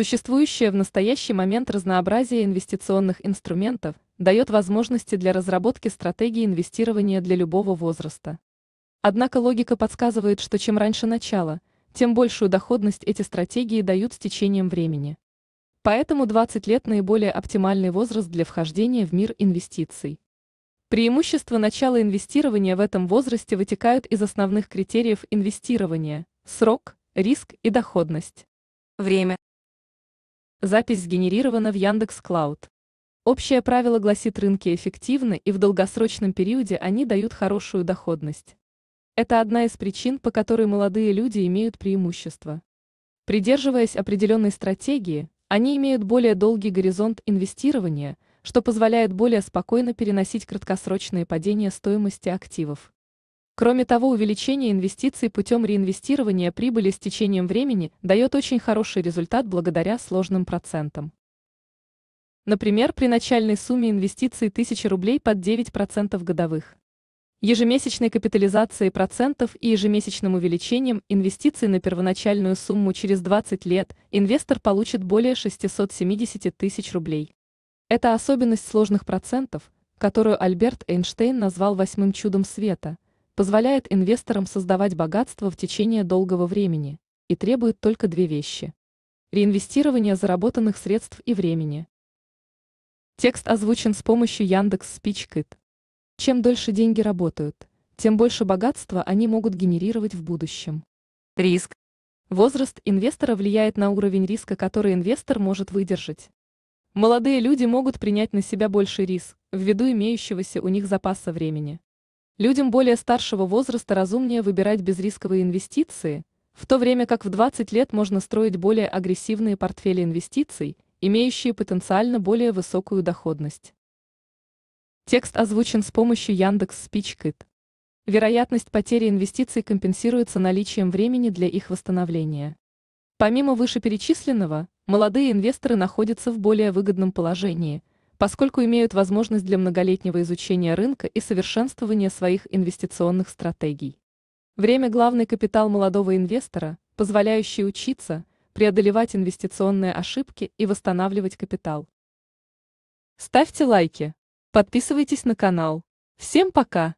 Существующее в настоящий момент разнообразие инвестиционных инструментов дает возможности для разработки стратегии инвестирования для любого возраста. Однако логика подсказывает, что чем раньше начало, тем большую доходность эти стратегии дают с течением времени. Поэтому 20 лет наиболее оптимальный возраст для вхождения в мир инвестиций. Преимущества начала инвестирования в этом возрасте вытекают из основных критериев инвестирования – срок, риск и доходность. Время. Запись сгенерирована в Яндекс Клауд. Общее правило гласит, рынки эффективны и в долгосрочном периоде они дают хорошую доходность. Это одна из причин, по которой молодые люди имеют преимущество. Придерживаясь определенной стратегии, они имеют более долгий горизонт инвестирования, что позволяет более спокойно переносить краткосрочные падения стоимости активов. Кроме того, увеличение инвестиций путем реинвестирования прибыли с течением времени дает очень хороший результат благодаря сложным процентам. Например, при начальной сумме инвестиций 1000 рублей под 9% годовых. Ежемесячной капитализацией процентов и ежемесячным увеличением инвестиций на первоначальную сумму через 20 лет инвестор получит более 670 тысяч рублей. Это особенность сложных процентов, которую Альберт Эйнштейн назвал восьмым чудом света – позволяет инвесторам создавать богатство в течение долгого времени и требует только две вещи. Реинвестирование заработанных средств и времени. Текст озвучен с помощью Яндекс Спичкит. Чем дольше деньги работают, тем больше богатства они могут генерировать в будущем. Риск. Возраст инвестора влияет на уровень риска, который инвестор может выдержать. Молодые люди могут принять на себя больший риск, ввиду имеющегося у них запаса времени. Людям более старшего возраста разумнее выбирать безрисковые инвестиции, в то время как в 20 лет можно строить более агрессивные портфели инвестиций, имеющие потенциально более высокую доходность. Текст озвучен с помощью Яндекс Спичкит. Вероятность потери инвестиций компенсируется наличием времени для их восстановления. Помимо вышеперечисленного, молодые инвесторы находятся в более выгодном положении – поскольку имеют возможность для многолетнего изучения рынка и совершенствования своих инвестиционных стратегий. Время – главный капитал молодого инвестора, позволяющий учиться, преодолевать инвестиционные ошибки и восстанавливать капитал. Ставьте лайки, подписывайтесь на канал. Всем пока!